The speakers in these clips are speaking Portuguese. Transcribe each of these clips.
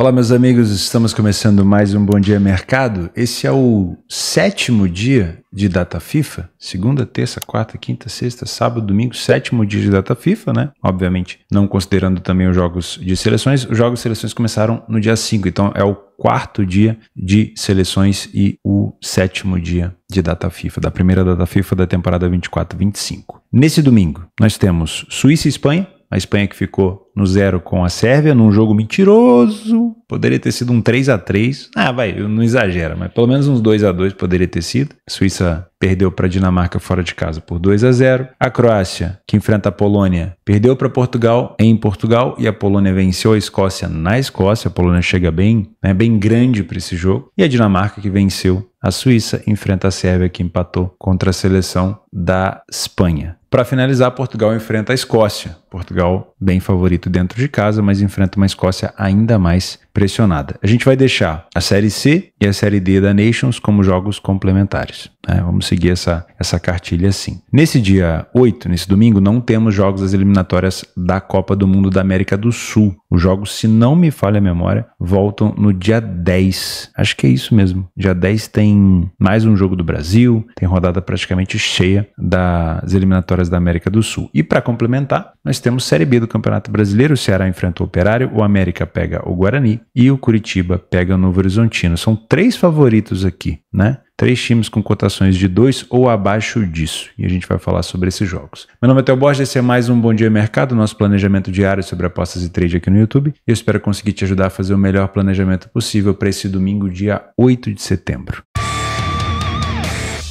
Olá, meus amigos, estamos começando mais um Bom Dia Mercado. Esse é o sétimo dia de data FIFA. Segunda, terça, quarta, quinta, sexta, sábado, domingo, sétimo dia de data FIFA, né? Obviamente, não considerando também os jogos de seleções. Os jogos de seleções começaram no dia 5, então é o quarto dia de seleções e o sétimo dia de data FIFA, da primeira data FIFA da temporada 24-25. Nesse domingo, nós temos Suíça e Espanha, a Espanha que ficou no zero com a Sérvia, num jogo mentiroso. Poderia ter sido um 3 a 3 Ah, vai, eu não exagero mas pelo menos uns 2 a 2 poderia ter sido. A Suíça perdeu para a Dinamarca fora de casa por 2 a 0 A Croácia, que enfrenta a Polônia, perdeu para Portugal em Portugal e a Polônia venceu a Escócia na Escócia. A Polônia chega bem, né, bem grande para esse jogo. E a Dinamarca que venceu a Suíça enfrenta a Sérvia que empatou contra a seleção da Espanha. Para finalizar, Portugal enfrenta a Escócia. Portugal bem favorito dentro de casa, mas enfrenta uma Escócia ainda mais pressionada. A gente vai deixar a Série C e a Série D da Nations como jogos complementares. Né? Vamos seguir essa, essa cartilha assim. Nesse dia 8, nesse domingo, não temos jogos das eliminatórias da Copa do Mundo da América do Sul. Os jogos, se não me falha a memória, voltam no dia 10. Acho que é isso mesmo. Dia 10 tem mais um jogo do Brasil, tem rodada praticamente cheia das eliminatórias da América do Sul. E para complementar, nós temos Série B do Campeonato Brasileiro, o Ceará enfrenta o Operário, o América pega o Guarani e o Curitiba pega o Novo Horizontino. São três favoritos aqui, né? três times com cotações de dois ou abaixo disso. E a gente vai falar sobre esses jogos. Meu nome é Theo Borges, esse é mais um Bom Dia Mercado, nosso planejamento diário sobre apostas e trade aqui no YouTube. Eu espero conseguir te ajudar a fazer o melhor planejamento possível para esse domingo, dia 8 de setembro.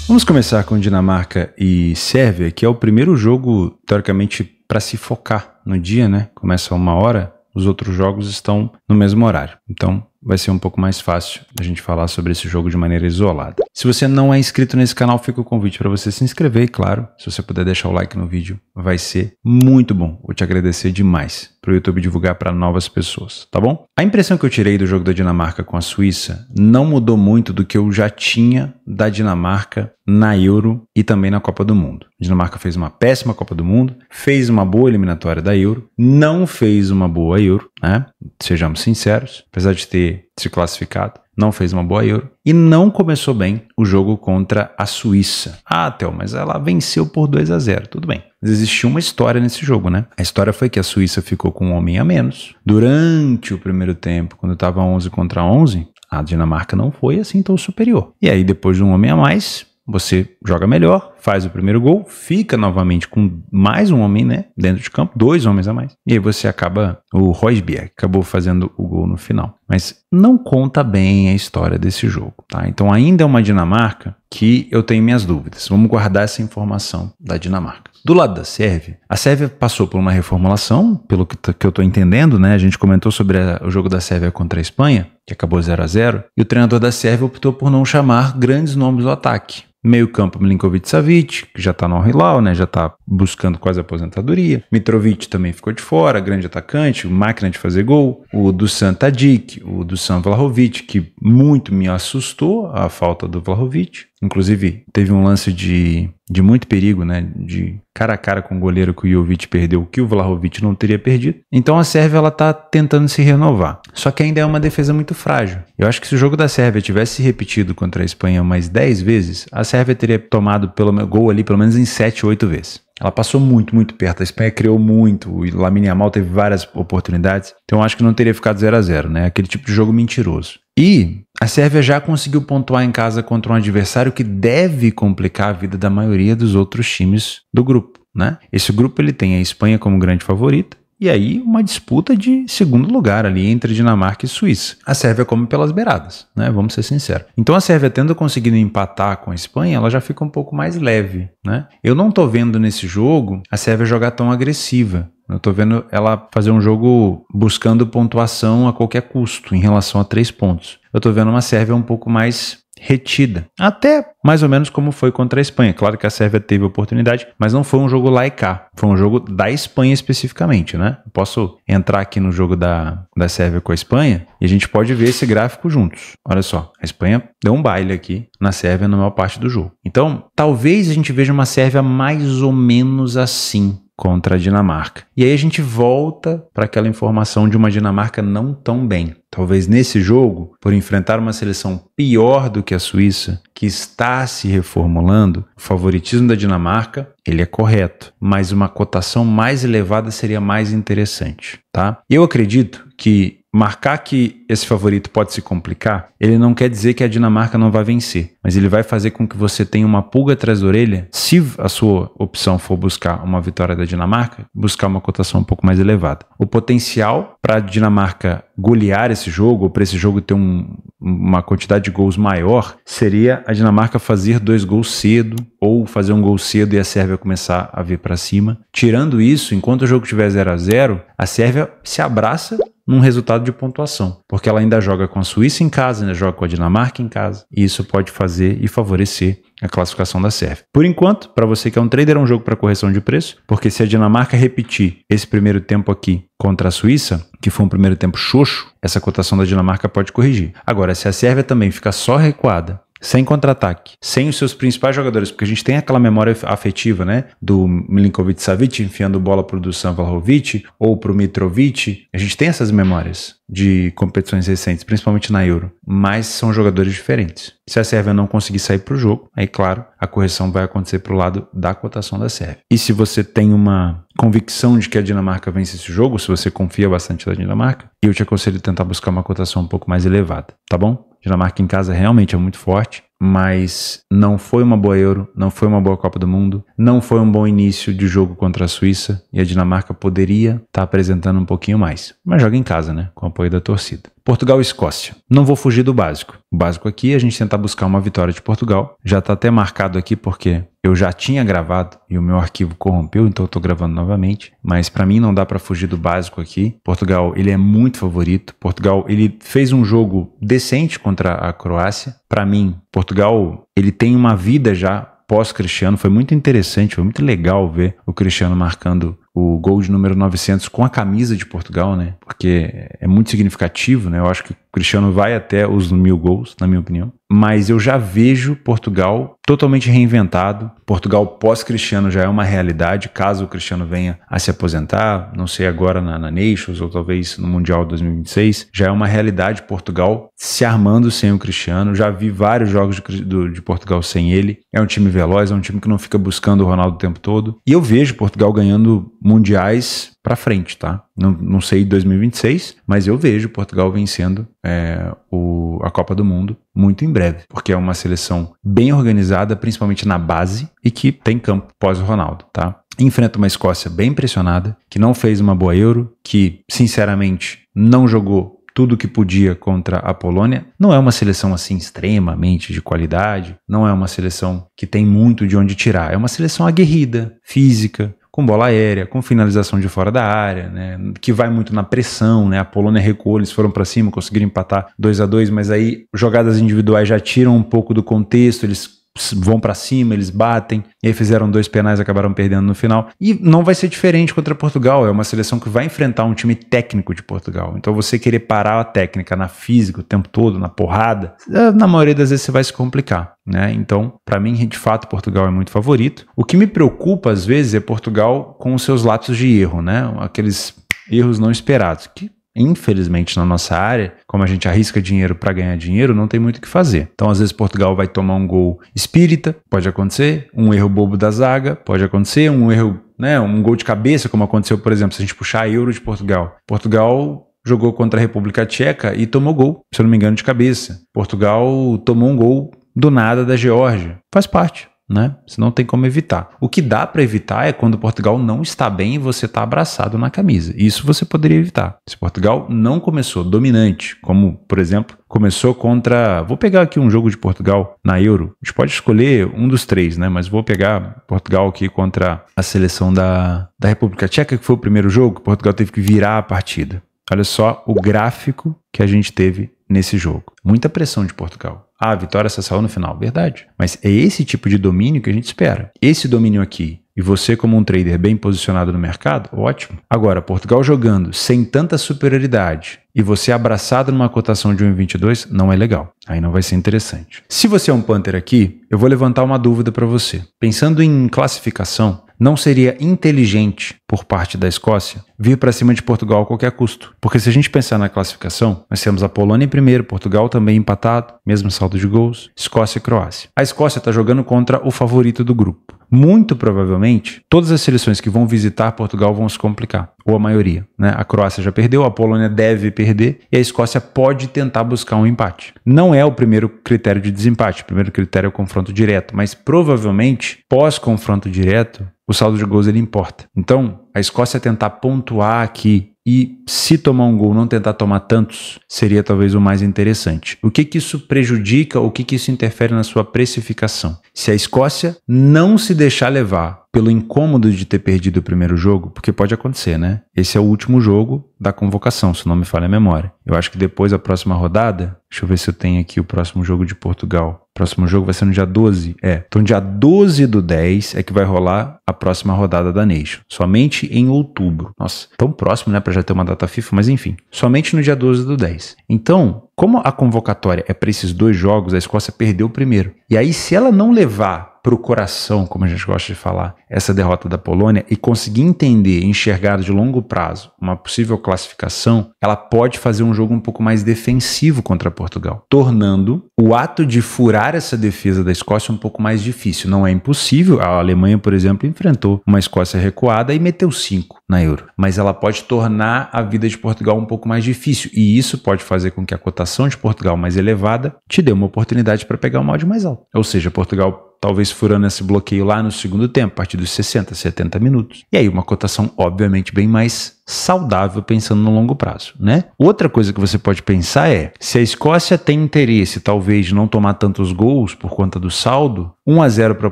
Vamos começar com Dinamarca e Sérvia, que é o primeiro jogo, teoricamente, para se focar no dia, né? Começa uma hora, os outros jogos estão no mesmo horário. Então vai ser um pouco mais fácil a gente falar sobre esse jogo de maneira isolada. Se você não é inscrito nesse canal, fica o convite para você se inscrever e, claro, se você puder deixar o like no vídeo, vai ser muito bom. Vou te agradecer demais para o YouTube divulgar para novas pessoas, tá bom? A impressão que eu tirei do jogo da Dinamarca com a Suíça não mudou muito do que eu já tinha da Dinamarca na Euro e também na Copa do Mundo. A Dinamarca fez uma péssima Copa do Mundo, fez uma boa eliminatória da Euro, não fez uma boa Euro, né? Sejamos sinceros, apesar de ter se classificado não fez uma boa Euro e não começou bem o jogo contra a Suíça. Ah, Theo, mas ela venceu por 2 a 0 tudo bem. Mas existiu uma história nesse jogo, né? A história foi que a Suíça ficou com um homem a menos. Durante o primeiro tempo, quando estava 11 contra 11, a Dinamarca não foi assim tão superior. E aí, depois de um homem a mais, você joga melhor, faz o primeiro gol, fica novamente com mais um homem, né? Dentro de campo, dois homens a mais. E aí você acaba, o Rosberg acabou fazendo o gol no final. Mas não conta bem a história desse jogo, tá? Então ainda é uma Dinamarca que eu tenho minhas dúvidas. Vamos guardar essa informação da Dinamarca. Do lado da Sérvia, a Sérvia passou por uma reformulação, pelo que, que eu estou entendendo, né? A gente comentou sobre a, o jogo da Sérvia contra a Espanha, que acabou 0 a 0 e o treinador da Sérvia optou por não chamar grandes nomes do ataque. Meio campo, Milinkovic Savic, que já está no Hilal, né? Já está buscando quase aposentadoria. Mitrovic também ficou de fora, grande atacante, máquina de fazer gol. O Dusan Tadic, o San Vlahovic, que muito me assustou a falta do Vlahovic. Inclusive, teve um lance de, de muito perigo, né? De cara a cara com o goleiro que o Jovic perdeu, que o Vlahovic não teria perdido. Então a Sérvia ela tá tentando se renovar. Só que ainda é uma defesa muito frágil. Eu acho que se o jogo da Sérvia tivesse se repetido contra a Espanha mais 10 vezes, a Sérvia teria tomado pelo gol ali pelo menos em 7, 8 vezes. Ela passou muito, muito perto. A Espanha criou muito. E Lamine Yamal teve várias oportunidades. Então acho que não teria ficado 0 a 0 né? Aquele tipo de jogo mentiroso. E a Sérvia já conseguiu pontuar em casa contra um adversário que deve complicar a vida da maioria dos outros times do grupo. Né? Esse grupo ele tem a Espanha como grande favorita, e aí uma disputa de segundo lugar ali entre Dinamarca e Suíça. A Sérvia come pelas beiradas, né? Vamos ser sinceros. Então a Sérvia tendo conseguido empatar com a Espanha, ela já fica um pouco mais leve, né? Eu não tô vendo nesse jogo a Sérvia jogar tão agressiva. Eu tô vendo ela fazer um jogo buscando pontuação a qualquer custo em relação a três pontos. Eu tô vendo uma Sérvia um pouco mais retida. Até mais ou menos como foi contra a Espanha. Claro que a Sérvia teve oportunidade, mas não foi um jogo lá e cá. Foi um jogo da Espanha especificamente, né? posso entrar aqui no jogo da, da Sérvia com a Espanha e a gente pode ver esse gráfico juntos. Olha só, a Espanha deu um baile aqui na Sérvia na maior parte do jogo. Então, talvez a gente veja uma Sérvia mais ou menos assim contra a Dinamarca. E aí a gente volta para aquela informação de uma Dinamarca não tão bem. Talvez nesse jogo, por enfrentar uma seleção pior do que a Suíça, que está se reformulando, o favoritismo da Dinamarca, ele é correto, mas uma cotação mais elevada seria mais interessante, tá? Eu acredito que marcar que esse favorito pode se complicar, ele não quer dizer que a Dinamarca não vai vencer, mas ele vai fazer com que você tenha uma pulga atrás da orelha se a sua opção for buscar uma vitória da Dinamarca, buscar uma cotação um pouco mais elevada. O potencial para a Dinamarca golear esse jogo, ou para esse jogo ter um, uma quantidade de gols maior, seria a Dinamarca fazer dois gols cedo, ou fazer um gol cedo e a Sérvia começar a vir para cima. Tirando isso, enquanto o jogo estiver 0 a 0 a Sérvia se abraça num resultado de pontuação, porque ela ainda joga com a Suíça em casa, ainda joga com a Dinamarca em casa, e isso pode fazer e favorecer a classificação da Sérvia. Por enquanto, para você que é um trader, é um jogo para correção de preço, porque se a Dinamarca repetir esse primeiro tempo aqui contra a Suíça, que foi um primeiro tempo xoxo, essa cotação da Dinamarca pode corrigir. Agora, se a Sérvia também ficar só recuada sem contra-ataque, sem os seus principais jogadores, porque a gente tem aquela memória afetiva, né? Do Milinkovic Savic enfiando bola para o Dusan Vlahovic ou para o Mitrovic. A gente tem essas memórias de competições recentes, principalmente na Euro, mas são jogadores diferentes. Se a Sérvia não conseguir sair para o jogo, aí, claro, a correção vai acontecer para o lado da cotação da Sérvia. E se você tem uma convicção de que a Dinamarca vence esse jogo, se você confia bastante na Dinamarca, eu te aconselho a tentar buscar uma cotação um pouco mais elevada, tá bom? Dinamarca em casa realmente é muito forte mas não foi uma boa Euro, não foi uma boa Copa do Mundo, não foi um bom início de jogo contra a Suíça e a Dinamarca poderia estar tá apresentando um pouquinho mais. Mas joga em casa, né? Com o apoio da torcida. Portugal e Escócia. Não vou fugir do básico. O básico aqui é a gente tentar buscar uma vitória de Portugal. Já está até marcado aqui porque eu já tinha gravado e o meu arquivo corrompeu, então eu estou gravando novamente. Mas para mim não dá para fugir do básico aqui. Portugal ele é muito favorito. Portugal ele fez um jogo decente contra a Croácia. Para mim Portugal ele tem uma vida já pós-Cristiano. Foi muito interessante, foi muito legal ver o Cristiano marcando o gol de número 900 com a camisa de Portugal, né? Porque é muito significativo, né? Eu acho que o Cristiano vai até os mil gols, na minha opinião. Mas eu já vejo Portugal totalmente reinventado. Portugal pós-Cristiano já é uma realidade, caso o Cristiano venha a se aposentar, não sei agora na, na Nations ou talvez no Mundial 2026, já é uma realidade Portugal se armando sem o Cristiano. Já vi vários jogos de, do, de Portugal sem ele. É um time veloz, é um time que não fica buscando o Ronaldo o tempo todo. E eu vejo Portugal ganhando mundiais para frente, tá? Não, não sei 2026, mas eu vejo Portugal vencendo é, o, a Copa do Mundo muito em breve, porque é uma seleção bem organizada, principalmente na base, e que tem campo pós-Ronaldo, tá? Enfrenta uma Escócia bem pressionada, que não fez uma boa Euro, que, sinceramente, não jogou tudo que podia contra a Polônia. Não é uma seleção assim extremamente de qualidade, não é uma seleção que tem muito de onde tirar. É uma seleção aguerrida, física, com bola aérea, com finalização de fora da área, né, que vai muito na pressão, né, a Polônia recuou, eles foram para cima, conseguiram empatar 2 a 2 mas aí jogadas individuais já tiram um pouco do contexto, eles vão para cima, eles batem, e aí fizeram dois penais, acabaram perdendo no final. E não vai ser diferente contra Portugal, é uma seleção que vai enfrentar um time técnico de Portugal. Então você querer parar a técnica na física o tempo todo, na porrada, eh, na maioria das vezes você vai se complicar. Né? Então, para mim, de fato, Portugal é muito favorito. O que me preocupa às vezes é Portugal com os seus lapsos de erro, né? Aqueles erros não esperados, que Infelizmente, na nossa área, como a gente arrisca dinheiro para ganhar dinheiro, não tem muito o que fazer. Então, às vezes, Portugal vai tomar um gol espírita, pode acontecer, um erro bobo da zaga, pode acontecer, um erro, né, um gol de cabeça, como aconteceu, por exemplo, se a gente puxar a Euro de Portugal. Portugal jogou contra a República Tcheca e tomou gol, se eu não me engano, de cabeça. Portugal tomou um gol do nada da Geórgia. Faz parte né? Você não tem como evitar. O que dá para evitar é quando Portugal não está bem e você está abraçado na camisa. Isso você poderia evitar. Se Portugal não começou dominante, como por exemplo começou contra. Vou pegar aqui um jogo de Portugal na Euro. A gente pode escolher um dos três, né? Mas vou pegar Portugal aqui contra a seleção da, da República Tcheca, que foi o primeiro jogo. Portugal teve que virar a partida. Olha só o gráfico que a gente teve nesse jogo. Muita pressão de Portugal. Ah, a vitória se saiu no final, verdade. Mas é esse tipo de domínio que a gente espera. Esse domínio aqui. E você, como um trader bem posicionado no mercado, ótimo. Agora, Portugal jogando sem tanta superioridade e você abraçado numa cotação de 1,22 não é legal. Aí não vai ser interessante. Se você é um punter aqui, eu vou levantar uma dúvida para você. Pensando em classificação, não seria inteligente por parte da Escócia vir para cima de Portugal a qualquer custo. Porque se a gente pensar na classificação, nós temos a Polônia em primeiro, Portugal também empatado, mesmo saldo de gols, Escócia e Croácia. A Escócia está jogando contra o favorito do grupo. Muito provavelmente, todas as seleções que vão visitar Portugal vão se complicar, ou a maioria. Né? A Croácia já perdeu, a Polônia deve perder e a Escócia pode tentar buscar um empate. Não é o primeiro critério de desempate, o primeiro critério é o confronto direto, mas provavelmente, pós-confronto direto, o saldo de gols ele importa. Então, a Escócia tentar pontuar aqui e se tomar um gol, não tentar tomar tantos, seria talvez o mais interessante. O que que isso prejudica, o que que isso interfere na sua precificação? Se a Escócia não se deixar levar pelo incômodo de ter perdido o primeiro jogo, porque pode acontecer, né? Esse é o último jogo da convocação, se não me falha a memória. Eu acho que depois da próxima rodada, deixa eu ver se eu tenho aqui o próximo jogo de Portugal. Próximo jogo vai ser no dia 12? É. Então, dia 12 do 10 é que vai rolar a próxima rodada da Nation. Somente em outubro. Nossa, tão próximo, né? Para já ter uma data FIFA, mas enfim. Somente no dia 12 do 10. Então, como a convocatória é para esses dois jogos, a Escócia perdeu o primeiro. E aí, se ela não levar para o coração, como a gente gosta de falar, essa derrota da Polônia e conseguir entender, enxergar de longo prazo uma possível classificação, ela pode fazer um jogo um pouco mais defensivo contra Portugal, tornando o ato de furar essa defesa da Escócia um pouco mais difícil. Não é impossível, a Alemanha, por exemplo, enfrentou uma Escócia recuada e meteu cinco na Euro, mas ela pode tornar a vida de Portugal um pouco mais difícil e isso pode fazer com que a cotação de Portugal mais elevada te dê uma oportunidade para pegar um molde mais alto. Ou seja, Portugal talvez furando esse bloqueio lá no segundo tempo, a partir dos 60, 70 minutos. E aí uma cotação obviamente bem mais saudável pensando no longo prazo, né? Outra coisa que você pode pensar é, se a Escócia tem interesse talvez de não tomar tantos gols por conta do saldo, 1 a 0 para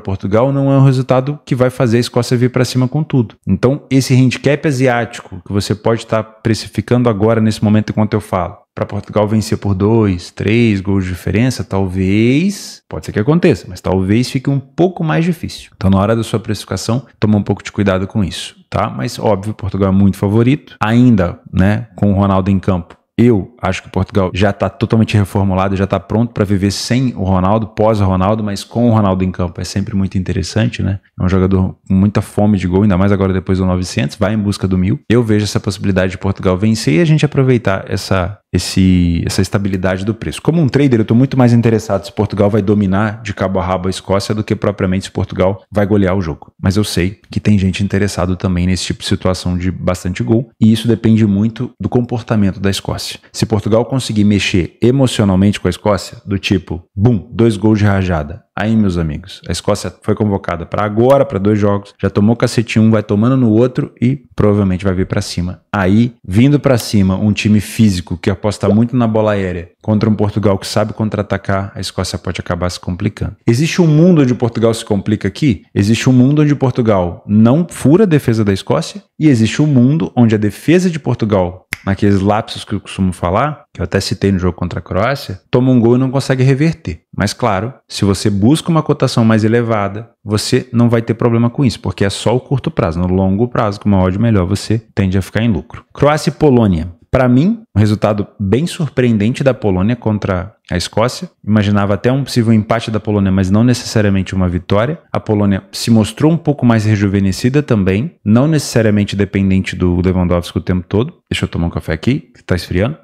Portugal não é um resultado que vai fazer a Escócia vir para cima com tudo. Então, esse handicap asiático que você pode estar tá precificando agora nesse momento enquanto eu falo, para Portugal vencer por dois, três gols de diferença, talvez, pode ser que aconteça, mas talvez fique um pouco mais difícil. Então, na hora da sua precificação, toma um pouco de cuidado com isso, tá? Mas óbvio, Portugal é muito favorito, ainda, né, com o Ronaldo em campo. Eu acho que Portugal já está totalmente reformulado, já está pronto para viver sem o Ronaldo, pós o Ronaldo, mas com o Ronaldo em campo. É sempre muito interessante, né? É um jogador com muita fome de gol, ainda mais agora depois do 900, vai em busca do mil. Eu vejo essa possibilidade de Portugal vencer e a gente aproveitar essa esse, essa estabilidade do preço. Como um trader, eu estou muito mais interessado se Portugal vai dominar de cabo a rabo a Escócia do que propriamente se Portugal vai golear o jogo. Mas eu sei que tem gente interessado também nesse tipo de situação de bastante gol, e isso depende muito do comportamento da Escócia. Se Portugal conseguir mexer emocionalmente com a Escócia, do tipo, bum, dois gols de rajada, Aí, meus amigos, a Escócia foi convocada para agora, para dois jogos, já tomou cacete um, vai tomando no outro e provavelmente vai vir para cima. Aí, vindo para cima, um time físico que aposta muito na bola aérea contra um Portugal que sabe contra-atacar, a Escócia pode acabar se complicando. Existe um mundo onde Portugal se complica aqui? Existe um mundo onde Portugal não fura a defesa da Escócia e existe um mundo onde a defesa de Portugal naqueles lapsos que eu costumo falar, que eu até citei no jogo contra a Croácia, toma um gol e não consegue reverter. Mas claro, se você busca uma cotação mais elevada, você não vai ter problema com isso, porque é só o curto prazo. No longo prazo, com uma é odd melhor, você tende a ficar em lucro. Croácia e Polônia. Para mim, um resultado bem surpreendente da Polônia contra a Escócia. Imaginava até um possível empate da Polônia, mas não necessariamente uma vitória. A Polônia se mostrou um pouco mais rejuvenescida também, não necessariamente dependente do Lewandowski o tempo todo. Deixa eu tomar um café aqui, que está esfriando.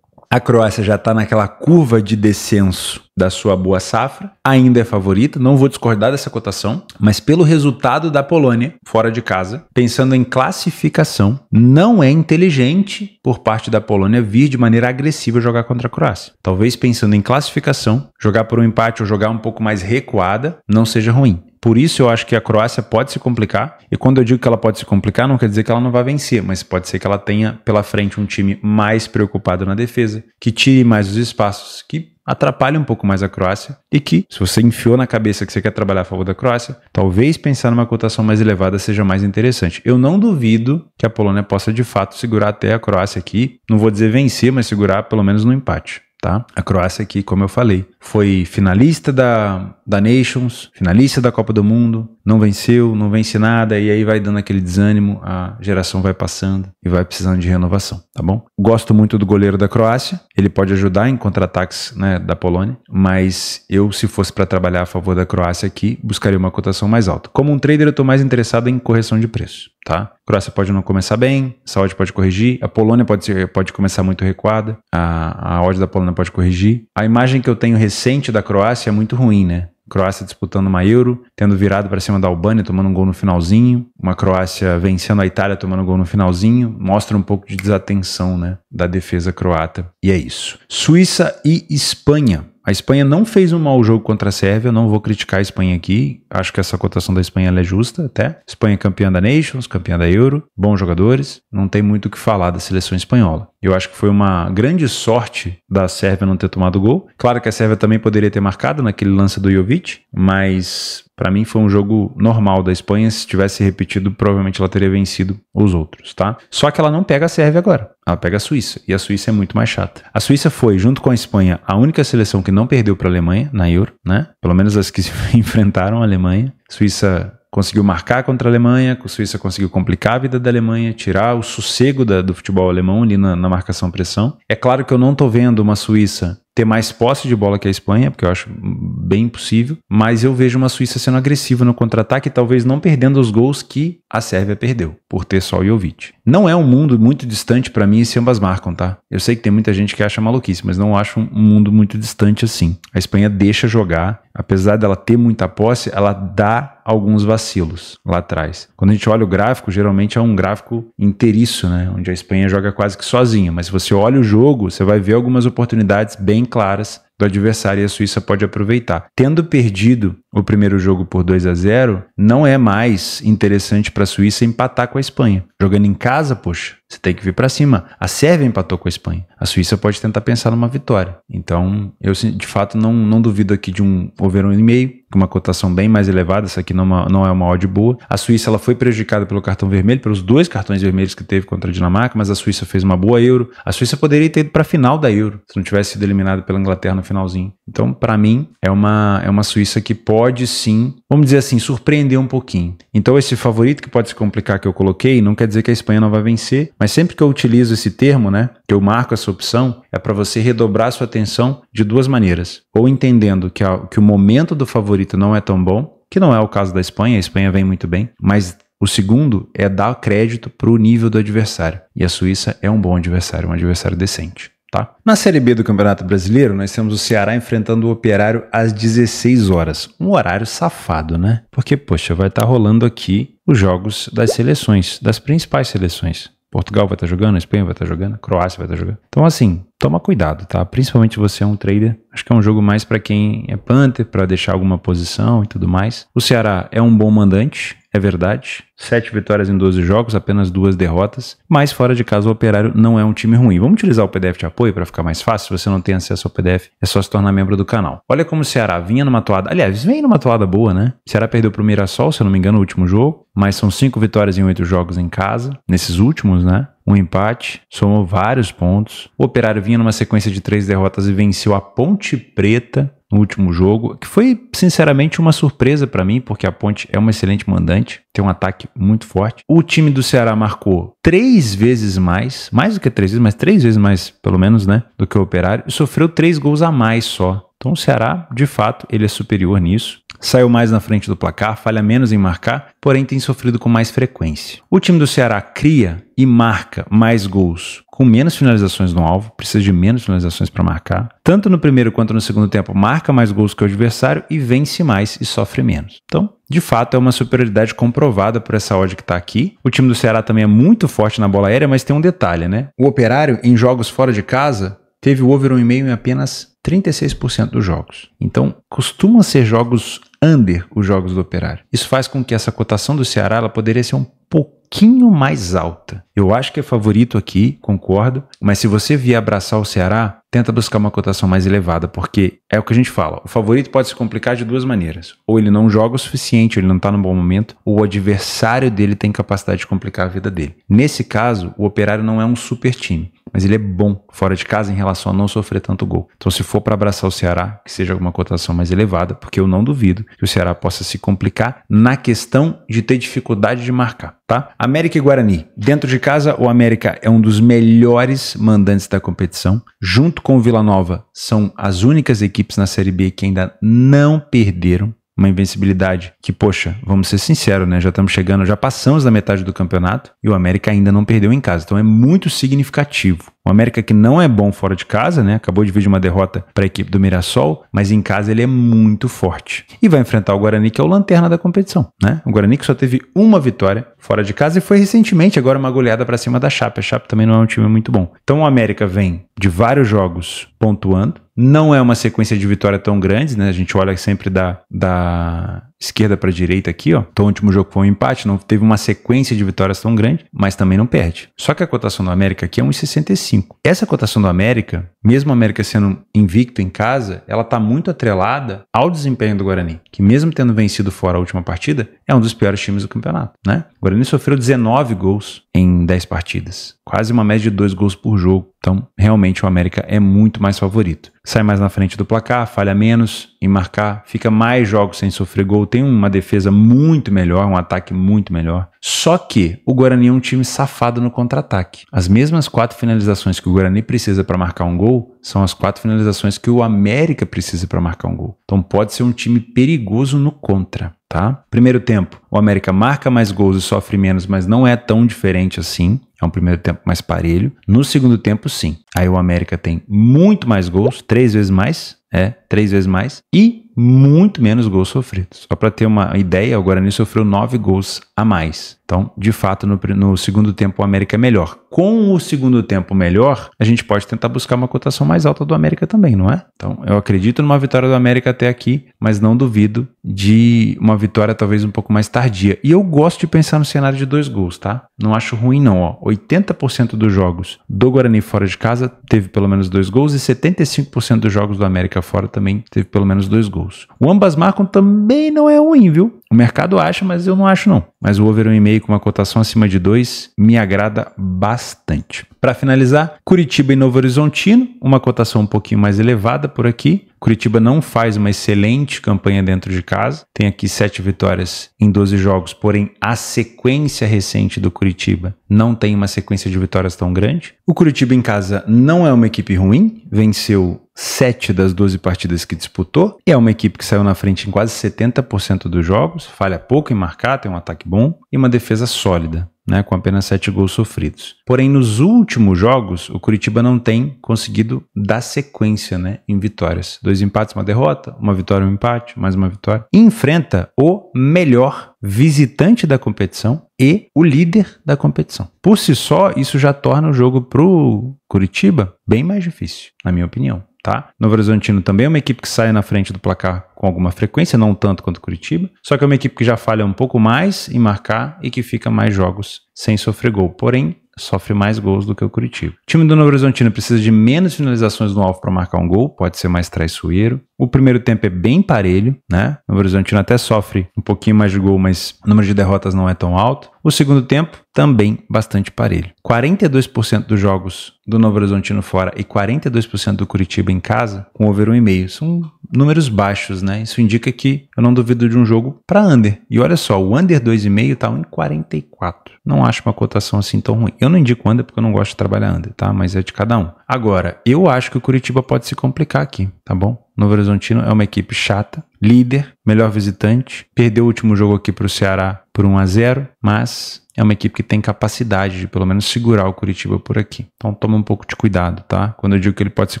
A Croácia já está naquela curva de descenso da sua boa safra, ainda é favorita, não vou discordar dessa cotação, mas pelo resultado da Polônia, fora de casa, pensando em classificação, não é inteligente por parte da Polônia vir de maneira agressiva jogar contra a Croácia. Talvez pensando em classificação, jogar por um empate ou jogar um pouco mais recuada não seja ruim. Por isso eu acho que a Croácia pode se complicar. E quando eu digo que ela pode se complicar, não quer dizer que ela não vai vencer, mas pode ser que ela tenha pela frente um time mais preocupado na defesa, que tire mais os espaços, que atrapalhe um pouco mais a Croácia e que, se você enfiou na cabeça que você quer trabalhar a favor da Croácia, talvez pensar numa cotação mais elevada seja mais interessante. Eu não duvido que a Polônia possa de fato segurar até a Croácia aqui. Não vou dizer vencer, mas segurar pelo menos no empate tá? A Croácia aqui, como eu falei, foi finalista da, da Nations, finalista da Copa do Mundo, não venceu, não vence nada, e aí vai dando aquele desânimo, a geração vai passando e vai precisando de renovação, tá bom? Gosto muito do goleiro da Croácia, ele pode ajudar em contra-ataques né, da Polônia, mas eu, se fosse para trabalhar a favor da Croácia aqui, buscaria uma cotação mais alta. Como um trader, eu estou mais interessado em correção de preço tá? Croácia pode não começar bem, saúde pode corrigir, a Polônia pode, ser, pode começar muito recuada, a, a odd da Polônia pode corrigir. A imagem que eu tenho recente da Croácia é muito ruim, né? Croácia disputando uma Euro, tendo virado para cima da Albânia, tomando um gol no finalzinho, uma Croácia vencendo a Itália, tomando um gol no finalzinho, mostra um pouco de desatenção né, da defesa croata. E é isso. Suíça e Espanha. A Espanha não fez um mau jogo contra a Sérvia, eu não vou criticar a Espanha aqui. Acho que essa cotação da Espanha é justa até. Espanha é campeã da Nations, campeã da Euro, bons jogadores, não tem muito o que falar da seleção espanhola. Eu acho que foi uma grande sorte da Sérvia não ter tomado gol. Claro que a Sérvia também poderia ter marcado naquele lance do Jovic, mas para mim foi um jogo normal da Espanha. Se tivesse repetido, provavelmente ela teria vencido os outros, tá? Só que ela não pega a Sérvia agora. Ela pega a Suíça. E a Suíça é muito mais chata. A Suíça foi, junto com a Espanha, a única seleção que não perdeu para a Alemanha na Euro, né? Pelo menos as que enfrentaram a Alemanha. Suíça conseguiu marcar contra a Alemanha, a Suíça conseguiu complicar a vida da Alemanha, tirar o sossego da, do futebol alemão ali na, na marcação-pressão. É claro que eu não estou vendo uma Suíça ter mais posse de bola que a Espanha, porque eu acho bem possível, mas eu vejo uma Suíça sendo agressiva no contra-ataque, talvez não perdendo os gols que a Sérvia perdeu, por ter só o Jovic. Não é um mundo muito distante para mim se ambas marcam, tá? Eu sei que tem muita gente que acha maluquice, mas não acho um mundo muito distante assim. A Espanha deixa jogar, apesar dela ter muita posse, ela dá alguns vacilos lá atrás. Quando a gente olha o gráfico, geralmente é um gráfico inteiriço, né? Onde a Espanha joga quase que sozinha. Mas se você olha o jogo, você vai ver algumas oportunidades bem claras do adversário e a Suíça pode aproveitar. Tendo perdido o primeiro jogo por 2 a 0, não é mais interessante para a Suíça empatar com a Espanha. Jogando em casa, poxa, você tem que vir para cima. A Sérvia empatou com a Espanha. A Suíça pode tentar pensar numa vitória. Então, eu de fato não, não duvido aqui de um over 1,5, com uma cotação bem mais elevada. Essa aqui não, não é uma odd boa. A Suíça ela foi prejudicada pelo cartão vermelho, pelos dois cartões vermelhos que teve contra a Dinamarca, mas a Suíça fez uma boa Euro. A Suíça poderia ter ido para a final da Euro, se não tivesse sido eliminada pela Inglaterra no finalzinho. Então, para mim, é uma, é uma Suíça que pode sim, vamos dizer assim, surpreender um pouquinho. Então, esse favorito que pode se complicar que eu coloquei, não quer dizer que a Espanha não vai vencer, mas sempre que eu utilizo esse termo, né, que eu marco essa opção, é para você redobrar sua atenção de duas maneiras. Ou entendendo que, a, que o momento do favorito não é tão bom, que não é o caso da Espanha, a Espanha vem muito bem, mas o segundo é dar crédito para o nível do adversário. E a Suíça é um bom adversário, um adversário decente. Tá? Na Série B do Campeonato Brasileiro, nós temos o Ceará enfrentando o Operário às 16 horas. Um horário safado, né? Porque, poxa, vai estar tá rolando aqui os jogos das seleções, das principais seleções. Portugal vai estar tá jogando, Espanha vai estar tá jogando, Croácia vai estar tá jogando. Então, assim, toma cuidado, tá? Principalmente você é um trader. Acho que é um jogo mais para quem é punter, para deixar alguma posição e tudo mais. O Ceará é um bom mandante, é verdade Sete vitórias em 12 jogos, apenas duas derrotas. Mas fora de casa, o Operário não é um time ruim. Vamos utilizar o PDF de apoio para ficar mais fácil? Se você não tem acesso ao PDF, é só se tornar membro do canal. Olha como o Ceará vinha numa toada. Aliás, vem numa toada boa, né? O Ceará perdeu para o Mirassol, se eu não me engano, no último jogo. Mas são cinco vitórias em oito jogos em casa. Nesses últimos, né? um empate, somou vários pontos. O Operário vinha numa sequência de três derrotas e venceu a Ponte Preta no último jogo, que foi sinceramente uma surpresa para mim, porque a Ponte é uma excelente mandante, tem um ataque muito forte. O time do Ceará marcou três vezes mais, mais do que três vezes, mas três vezes mais, pelo menos, né? Do que o Operário. E sofreu três gols a mais só. Então o Ceará, de fato, ele é superior nisso. Saiu mais na frente do placar, falha menos em marcar, porém tem sofrido com mais frequência. O time do Ceará cria e marca mais gols com menos finalizações no alvo, precisa de menos finalizações para marcar. Tanto no primeiro quanto no segundo tempo, marca mais gols que o adversário e vence mais e sofre menos. Então, de fato, é uma superioridade comprovada por essa odd que está aqui. O time do Ceará também é muito forte na bola aérea, mas tem um detalhe, né? O Operário, em jogos fora de casa, teve o over 1,5 em apenas 36% dos jogos. Então, costumam ser jogos under os jogos do Operário. Isso faz com que essa cotação do Ceará ela poderia ser um pouquinho mais alta. Eu acho que é favorito aqui, concordo, mas se você vier abraçar o Ceará, tenta buscar uma cotação mais elevada, porque é o que a gente fala, o favorito pode se complicar de duas maneiras. Ou ele não joga o suficiente, ou ele não está no bom momento, ou o adversário dele tem capacidade de complicar a vida dele. Nesse caso, o Operário não é um super time mas ele é bom fora de casa em relação a não sofrer tanto gol. Então, se for para abraçar o Ceará, que seja alguma cotação mais elevada, porque eu não duvido que o Ceará possa se complicar na questão de ter dificuldade de marcar, tá? América e Guarani. Dentro de casa, o América é um dos melhores mandantes da competição. Junto com o Vila Nova, são as únicas equipes na Série B que ainda não perderam uma invencibilidade que, poxa, vamos ser sinceros, né? Já estamos chegando, já passamos da metade do campeonato e o América ainda não perdeu em casa. Então é muito significativo. O América que não é bom fora de casa, né? Acabou de vir de uma derrota para a equipe do Mirassol, mas em casa ele é muito forte. E vai enfrentar o Guarani, que é o lanterna da competição, né? O Guarani que só teve uma vitória fora de casa e foi recentemente agora uma goleada para cima da Chape. A Chape também não é um time muito bom. Então o América vem de vários jogos pontuando, não é uma sequência de vitória tão grande, né? A gente olha sempre da, da esquerda para direita aqui, ó. Então o último jogo foi um empate, não teve uma sequência de vitórias tão grande, mas também não perde. Só que a cotação do América aqui é 1,65. Essa cotação do América, mesmo a América sendo invicto em casa, ela tá muito atrelada ao desempenho do Guarani, que mesmo tendo vencido fora a última partida, é um dos piores times do campeonato, né? O Guarani sofreu 19 gols em 10 partidas, quase uma média de 2 gols por jogo. Então, realmente o América é muito mais favorito. Sai mais na frente do placar, falha menos em marcar, fica mais jogos sem sofrer gol tem uma defesa muito melhor, um ataque muito melhor. Só que o Guarani é um time safado no contra-ataque. As mesmas quatro finalizações que o Guarani precisa para marcar um gol são as quatro finalizações que o América precisa para marcar um gol. Então pode ser um time perigoso no contra. Tá? Primeiro tempo, o América marca mais gols e sofre menos, mas não é tão diferente assim. É um primeiro tempo mais parelho. No segundo tempo, sim. Aí o América tem muito mais gols, três vezes mais, é, três vezes mais, e muito menos gols sofridos. Só para ter uma ideia, o Guarani sofreu nove gols a mais então, de fato, no, no, segundo tempo o América é melhor. Com o segundo tempo melhor, a gente pode tentar buscar uma cotação mais alta do América também, não é? Então, eu acredito numa vitória do América até aqui, mas não duvido de uma vitória talvez um pouco mais tardia. E eu gosto de pensar no cenário de dois gols, tá? Não acho ruim não, ó. 80% dos jogos do Guarani fora de casa teve pelo menos dois gols e 75% dos jogos do América fora também teve pelo menos dois gols. O ambas marcam também não é ruim, viu? O mercado acha, mas eu não acho não. Mas o over 1,5 com uma cotação acima de 2 me agrada bastante. Para finalizar, Curitiba e Novo Horizontino, uma cotação um pouquinho mais elevada por aqui. Curitiba não faz uma excelente campanha dentro de casa, tem aqui sete vitórias em 12 jogos, porém a sequência recente do Curitiba não tem uma sequência de vitórias tão grande. O Curitiba em casa não é uma equipe ruim, venceu sete das 12 partidas que disputou. E é uma equipe que saiu na frente em quase 70% dos jogos, falha pouco em marcar, tem um ataque bom e uma defesa sólida né, com apenas sete gols sofridos. Porém, nos últimos jogos, o Curitiba não tem conseguido dar sequência né, em vitórias. Dois empates, uma derrota, uma vitória, um empate, mais uma vitória. E enfrenta o melhor visitante da competição e o líder da competição. Por si só, isso já torna o jogo para o Curitiba bem mais difícil, na minha opinião tá? Novo Horizontino também é uma equipe que sai na frente do placar com alguma frequência, não tanto quanto Curitiba, só que é uma equipe que já falha um pouco mais em marcar e que fica mais jogos sem sofrer gol. Porém, sofre mais gols do que o Curitiba. O time do Novo Horizontino precisa de menos finalizações no alvo para marcar um gol, pode ser mais traiçoeiro. O primeiro tempo é bem parelho, né? O Novo Horizontino até sofre um pouquinho mais de gol, mas o número de derrotas não é tão alto. O segundo tempo também bastante parelho. 42% dos jogos do Novo Horizontino fora e 42% do Curitiba em casa com over 1,5. São números baixos, né? Isso indica que eu não duvido de um jogo para under. E olha só, o under 2,5 tá 44. Não acho uma cotação assim tão ruim. Eu não indico under porque eu não gosto de trabalhar under, tá? Mas é de cada um. Agora, eu acho que o Curitiba pode se complicar aqui, tá bom? Novo Horizontino é uma equipe chata, líder, melhor visitante, perdeu o último jogo aqui para o Ceará por 1 a 0 mas é uma equipe que tem capacidade de pelo menos segurar o Curitiba por aqui. Então toma um pouco de cuidado, tá? Quando eu digo que ele pode se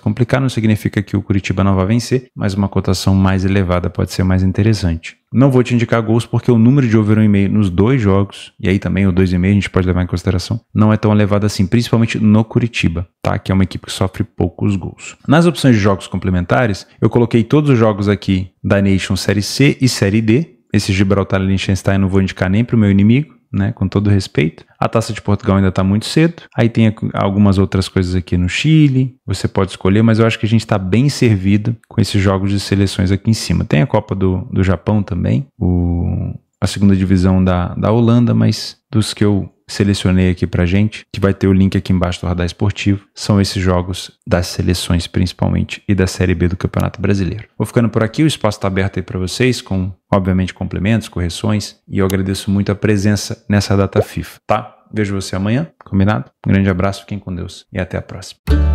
complicar, não significa que o Curitiba não vai vencer, mas uma cotação mais elevada pode ser mais interessante. Não vou te indicar gols porque o número de over 1,5 nos dois jogos, e aí também o 2,5 a gente pode levar em consideração, não é tão elevado assim, principalmente no Curitiba, tá? Que é uma equipe que sofre poucos gols. Nas opções de jogos complementares, eu coloquei todos os jogos aqui da Nation Série C e Série D. Esse Gibraltar e Liechtenstein não vou indicar nem para o meu inimigo, né, com todo respeito. A taça de Portugal ainda está muito cedo. Aí tem algumas outras coisas aqui no Chile, você pode escolher, mas eu acho que a gente está bem servido com esses jogos de seleções aqui em cima. Tem a Copa do, do Japão também, o, a segunda divisão da, da Holanda, mas dos que eu selecionei aqui pra gente, que vai ter o link aqui embaixo do radar esportivo, são esses jogos das seleções principalmente e da Série B do Campeonato Brasileiro. Vou ficando por aqui, o espaço está aberto aí para vocês com, obviamente, complementos, correções e eu agradeço muito a presença nessa data FIFA, tá? Vejo você amanhã, combinado? Um grande abraço, fiquem com Deus e até a próxima.